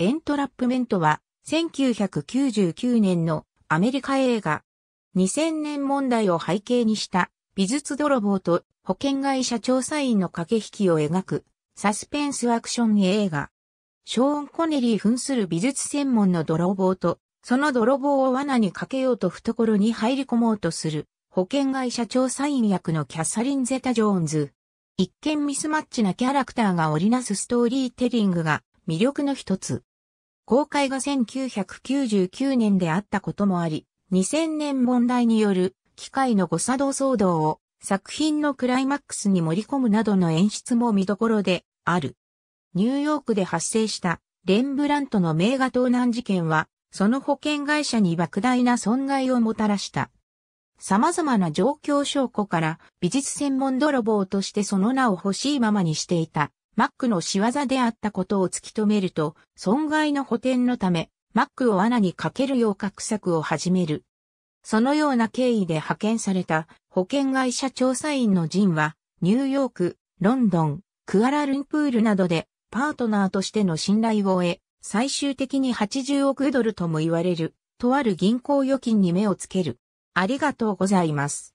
エントラップメントは1999年のアメリカ映画2000年問題を背景にした美術泥棒と保険会社調査員の駆け引きを描くサスペンスアクション映画。ショーン・コネリー扮する美術専門の泥棒とその泥棒を罠にかけようと懐に入り込もうとする保険会社調査員役のキャサリン・ゼタ・ジョーンズ。一見ミスマッチなキャラクターが織りなすストーリーテリングが魅力の一つ。公開が1999年であったこともあり、2000年問題による機械の誤作動騒動を作品のクライマックスに盛り込むなどの演出も見どころである。ニューヨークで発生したレンブラントの名画盗難事件は、その保険会社に莫大な損害をもたらした。様々な状況証拠から美術専門泥棒としてその名を欲しいままにしていたマックの仕業であったことを突き止めると、損害の補填のため、マックを罠にかけるよう画策を始める。そのような経緯で派遣された保険会社調査員のジンは、ニューヨーク、ロンドン、クアラルンプールなどでパートナーとしての信頼を得、最終的に80億ドルとも言われる、とある銀行預金に目をつける。ありがとうございます。